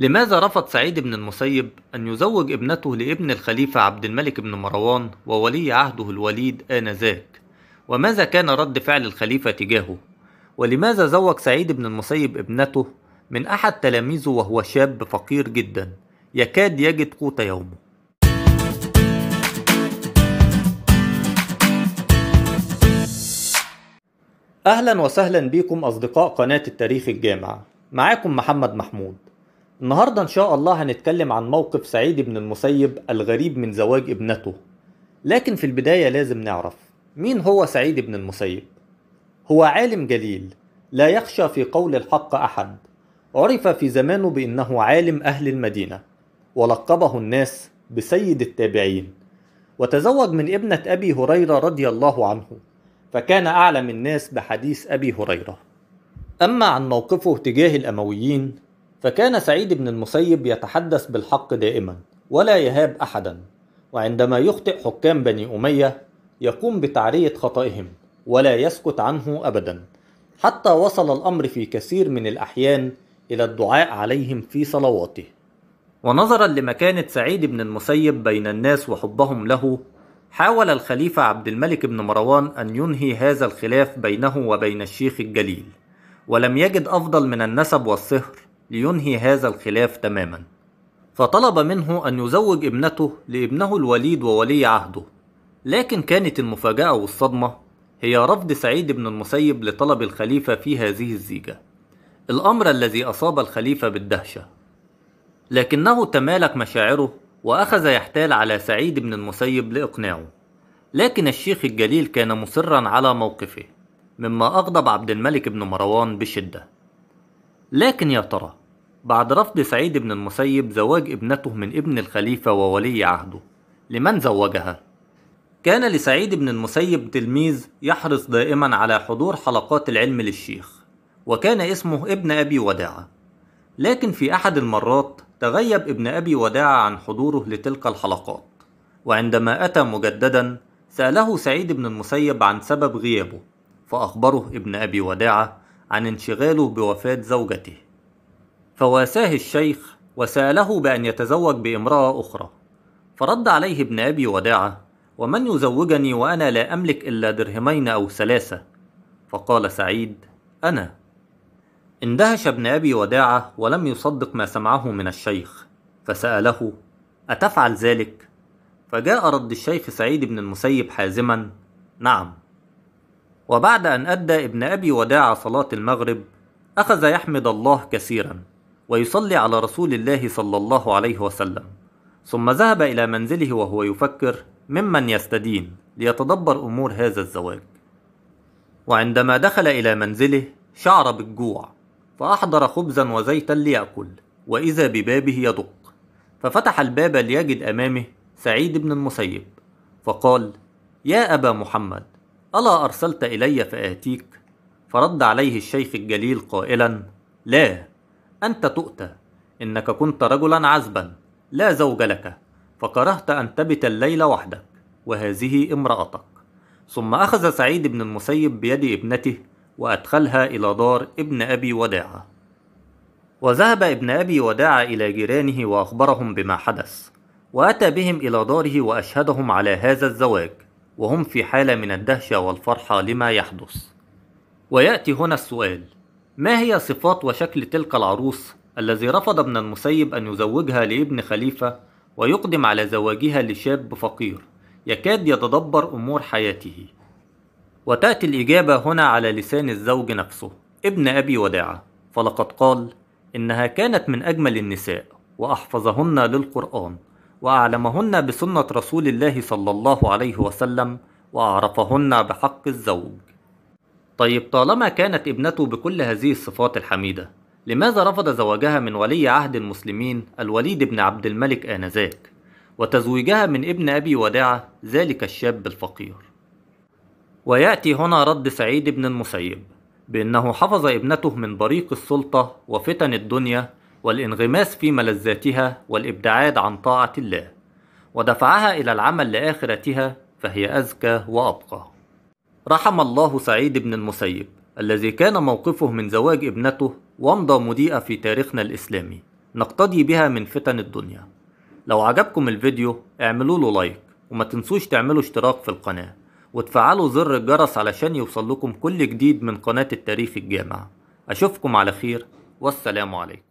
لماذا رفض سعيد بن المسيب أن يزوج ابنته لابن الخليفة عبد الملك بن مروان وولي عهده الوليد آنذاك؟ وماذا كان رد فعل الخليفة تجاهه؟ ولماذا زوج سعيد بن المسيب ابنته من أحد تلاميذه وهو شاب فقير جدا يكاد يجد قوت يومه؟ أهلا وسهلا بكم أصدقاء قناة التاريخ الجامع معاكم محمد محمود النهاردة إن شاء الله هنتكلم عن موقف سعيد بن المسيب الغريب من زواج ابنته لكن في البداية لازم نعرف مين هو سعيد بن المسيب هو عالم جليل لا يخشى في قول الحق أحد عرف في زمانه بأنه عالم أهل المدينة ولقبه الناس بسيد التابعين وتزوج من ابنة أبي هريرة رضي الله عنه فكان أعلم الناس بحديث أبي هريرة أما عن موقفه تجاه الأمويين فكان سعيد بن المسيب يتحدث بالحق دائما ولا يهاب احدا وعندما يخطئ حكام بني اميه يقوم بتعريه خطئهم ولا يسكت عنه ابدا حتى وصل الامر في كثير من الاحيان الى الدعاء عليهم في صلواته ونظرا لمكانه سعيد بن المسيب بين الناس وحبهم له حاول الخليفه عبد الملك بن مروان ان ينهي هذا الخلاف بينه وبين الشيخ الجليل ولم يجد افضل من النسب والصهر لينهي هذا الخلاف تماما فطلب منه أن يزوج ابنته لابنه الوليد وولي عهده لكن كانت المفاجأة والصدمة هي رفض سعيد بن المسيب لطلب الخليفة في هذه الزيجة الأمر الذي أصاب الخليفة بالدهشة لكنه تمالك مشاعره وأخذ يحتال على سعيد بن المسيب لإقناعه لكن الشيخ الجليل كان مصرا على موقفه مما أغضب عبد الملك بن مروان بشدة لكن يا ترى بعد رفض سعيد بن المسيب زواج ابنته من ابن الخليفة وولي عهده لمن زوجها؟ كان لسعيد بن المسيب تلميذ يحرص دائما على حضور حلقات العلم للشيخ وكان اسمه ابن أبي وداعة لكن في أحد المرات تغيب ابن أبي وداعة عن حضوره لتلك الحلقات وعندما أتى مجددا سأله سعيد بن المسيب عن سبب غيابه فأخبره ابن أبي وداعة عن انشغاله بوفاة زوجته فواساه الشيخ وساله بأن يتزوج بامرأة أخرى فرد عليه ابن أبي وداعة ومن يزوجني وأنا لا أملك إلا درهمين أو ثلاثة فقال سعيد أنا اندهش ابن أبي وداعة ولم يصدق ما سمعه من الشيخ فسأله أتفعل ذلك؟ فجاء رد الشيخ سعيد بن المسيب حازما نعم وبعد أن أدى ابن أبي وداع صلاة المغرب أخذ يحمد الله كثيرا ويصلي على رسول الله صلى الله عليه وسلم ثم ذهب إلى منزله وهو يفكر ممن يستدين ليتدبر أمور هذا الزواج وعندما دخل إلى منزله شعر بالجوع فأحضر خبزا وزيتا ليأكل وإذا ببابه يدق ففتح الباب ليجد أمامه سعيد بن المسيب فقال يا أبا محمد ألا أرسلت إلي فآتيك؟ فرد عليه الشيخ الجليل قائلا لا أنت تؤتى إنك كنت رجلا عزبا لا زوج لك فكرهت أن تبت الليل وحدك وهذه امرأتك ثم أخذ سعيد بن المسيب بيد ابنته وأدخلها إلى دار ابن أبي وداعة وذهب ابن أبي وداعة إلى جيرانه وأخبرهم بما حدث وأتى بهم إلى داره وأشهدهم على هذا الزواج وهم في حالة من الدهشة والفرحة لما يحدث ويأتي هنا السؤال ما هي صفات وشكل تلك العروس الذي رفض ابن المسيب أن يزوجها لابن خليفة ويقدم على زواجها لشاب فقير يكاد يتدبر أمور حياته وتأتي الإجابة هنا على لسان الزوج نفسه ابن أبي وداعة فلقد قال إنها كانت من أجمل النساء وأحفظهن للقرآن وأعلمهن بسنة رسول الله صلى الله عليه وسلم وأعرفهن بحق الزوج طيب طالما كانت ابنته بكل هذه الصفات الحميدة لماذا رفض زواجها من ولي عهد المسلمين الوليد بن عبد الملك آنذاك وتزويجها من ابن أبي وداعة ذلك الشاب الفقير ويأتي هنا رد سعيد بن المسيب بأنه حفظ ابنته من بريق السلطة وفتن الدنيا والانغماس في ملذاتها والابتعاد عن طاعة الله ودفعها إلى العمل لآخرتها فهي أزكى وأبقى رحم الله سعيد بن المسيب الذي كان موقفه من زواج ابنته ومضى مضيئة في تاريخنا الإسلامي نقتدي بها من فتن الدنيا لو عجبكم الفيديو اعملوا له لايك وما تنسوش تعملوا اشتراك في القناة وتفعلوا زر الجرس علشان يوصل لكم كل جديد من قناة التاريخ الجامع أشوفكم على خير والسلام عليكم